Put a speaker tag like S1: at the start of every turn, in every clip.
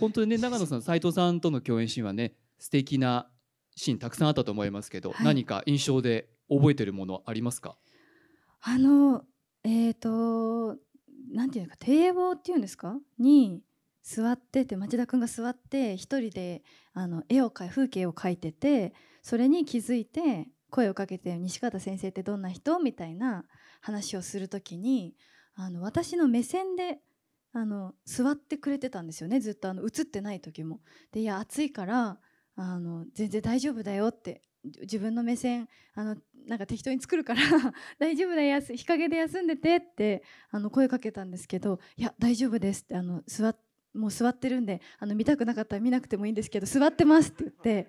S1: 本当にね長野さん斎藤さんとの共演シーンはね素敵なシーンたくさんあったと思いますけど、はい、何か印象で覚えてるものありますか
S2: あのえっ、ー、となんていうか堤防っていうんですかに座ってて町田君が座って一人であの絵を描い風景を描いててそれに気づいて声をかけて「西方先生ってどんな人?」みたいな話をする時にあの私の目線であの座ってくれてたんですよねずっとあの映ってない時も。でいや暑いからあの全然大丈夫だよって自分の目線あのなんか適当に作るから 大丈夫だよ日陰で休んでてってあの声かけたんですけどいや大丈夫ですってあの座もう座ってるんであの見たくなかったら見なくてもいいんですけど座ってますって言って。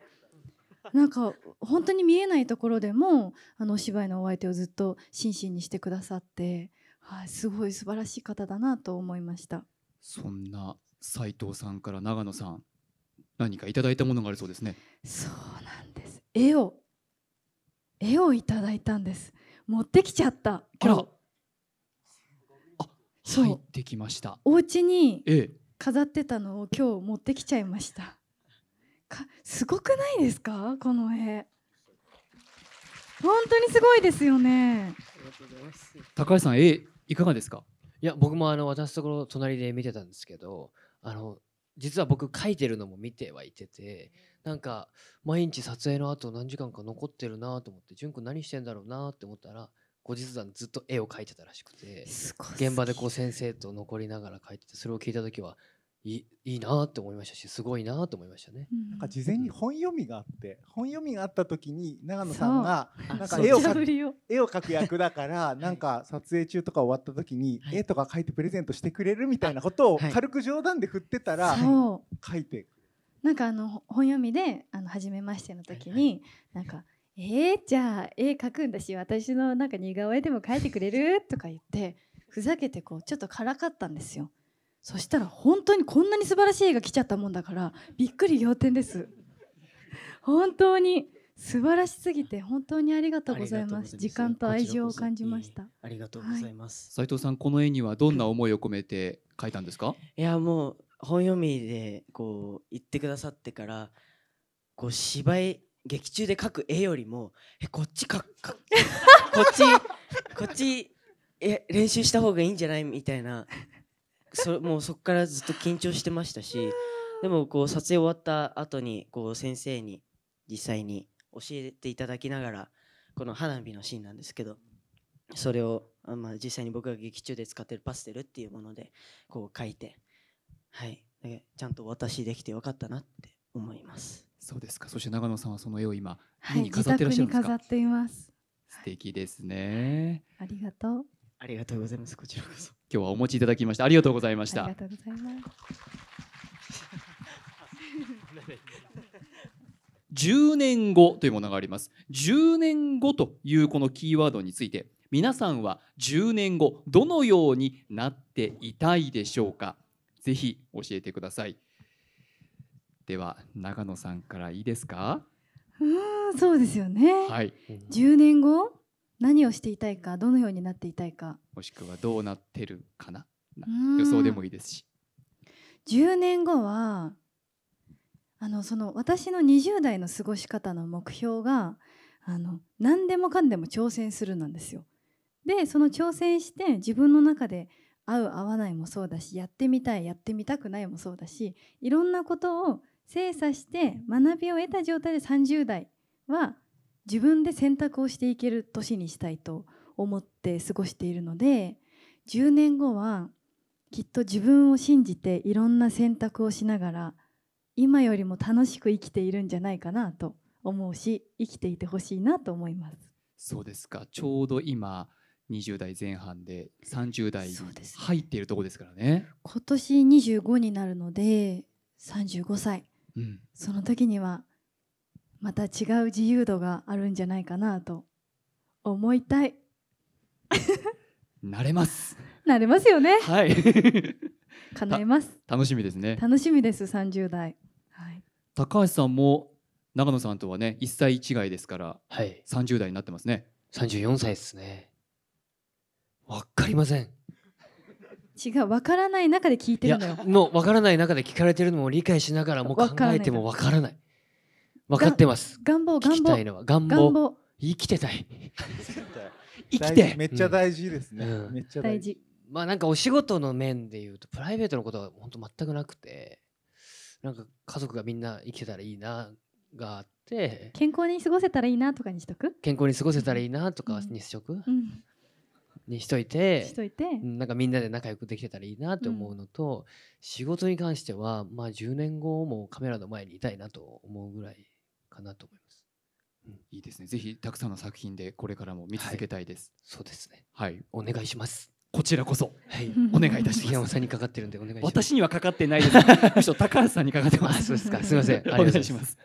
S2: なんか本当に見えないところでもあのお芝居のお相手をずっと心身にしてくださってはい、すごい素晴らしい方だなと思いました。
S1: そんな斉藤さんから長野さん、何かいただいたものがあるそうですね。そう
S2: なんです。絵を絵をいただいたんです。持ってきちゃった。あら。あ、入
S1: ってきました。
S2: お家に飾ってたのを今日持ってきちゃいました。かすごくないですかこの絵。本当にすごいですよね。
S1: 高橋さん絵
S3: いかがですかいや僕もあの私ところ隣で見てたんですけどあの実は僕書いてるのも見てはいててなんか毎日撮影の後何時間か残ってるなと思って純君何してんだろうなって思ったら後日談ずっと絵を描いてたらしくて現場でこう先生と残りながら描いててそれを聞いた時はいいいなって思いましたしすごいなと思いましたね、なんか事前に本読みがあって本読みがあった時に長野さんがなんか絵を描く絵を描く役だから なんか撮影中とか終わった時に絵とか描いてプレゼントしてくれるみたいなことを軽く冗談で振ってたら書
S2: いてなんかあの本読みであの初めましての時になんか「えー、じゃあ絵描くんだし私のなんか似顔絵でも描いてくれる?」とか言ってふざけてこうちょっとからかったんですよ。そしたら本当にこんなに素晴らしい映画来ちゃったもんだからびっくり仰天です本当に素晴らしすぎて本当にありがとうございます時間と愛情を感じました
S3: ありがとうございます、
S1: 斉藤さんこの絵にはどんな思いを込めて書いたんですか
S3: いやもう本読みでこう言ってくださってからこう芝居劇中で描く絵よりもえこっちかこっちこっちえ練習した方がいいんじゃないみたいなそもうそこからずっと緊張してましたし でもこう撮影終わった後にこに先生に実際に教えていただきながらこの花火のシーンなんですけどそれを、まあ、実際に僕が劇中で使ってるパステルっていうものでこう書いて、はい、ちゃんとお渡しできてよかったなって思いますそう
S1: ですかそして長野さんはその絵を今、はい、に飾っていらっしゃるんですか、は
S2: い、飾っています
S1: 素敵ですね、
S2: はい、ありがとう
S3: あ
S1: りがとうございます。こちらこそ。今日はお持ちいただきましてありがとうございました。あり
S2: がとうございます。
S1: 10年後というものがあります。10年後というこのキーワードについて、皆さんは10年後どのようになっていたいでしょうか。ぜひ教えてください。では長野さんからいいですか。
S2: うん、そうですよね。は
S1: い。10
S2: 年後。何をしていたいかどのようになっていたいか
S1: もしくはどうなってるかな予想でもいいですし
S2: 10年後はあのその私の20代の過ごし方の目標があの何でもかんでも挑戦するなんですよ。でその挑戦して自分の中で合う合わないもそうだしやってみたいやってみたくないもそうだしいろんなことを精査して学びを得た状態で30代は自分で選択をしていける年にしたいと思って過ごしているので10年後はきっと自分を信じていろんな選択をしながら今よりも楽しく生きているんじゃないかなと思うし生きていてほしいなと思います。
S1: そうですかちょうど今20代前半で30代入っているとこですからね、ね、
S2: 今年25になるので35歳、うん、その時にはまた違う自由度があるんじゃないかなと思いたい
S1: なれます
S2: なれますよねはい叶えます
S1: 楽しみですね
S2: 楽しみです三十代、は
S1: い、高橋さんも長野さんとはね一歳違いですから、
S3: はい、三十代になってますね三十四歳です
S2: ねわかりません違うわからない中で聞いてるのよ
S3: もうわからない中で聞かれてるのも理解しながらもう考えてもわからない分かってます願望願望聞きたい願望生きてたい 生きてめっちゃ大事ですね、うん、めっちゃ大事まあなんかお仕事の面で言うとプライベートのことは本当全くなくてなんか家族がみんな生きてたらいいながあっ
S2: て健康に過ごせたらいいなとかにしとく
S3: 健康に過ごせたらいいなとかにしとく、うんうんにしといてしといてなんかみんなで仲良くできてたらいいなと思うのと、うん、仕事に関しては、まあ、10年後もカメラの前にいたいなと思うぐらいかなと思います。
S1: うん、いいですね。ぜひたくさんの作品でこれからも見続けたいです。はい、そうですね。はい、お願いします。こちらこそ、はい、お願いいたします。山さんにかかってるんでお願いします。私にはかかってないです。むしろ高橋さんにかかってます。そうですか。すみません。お願いします。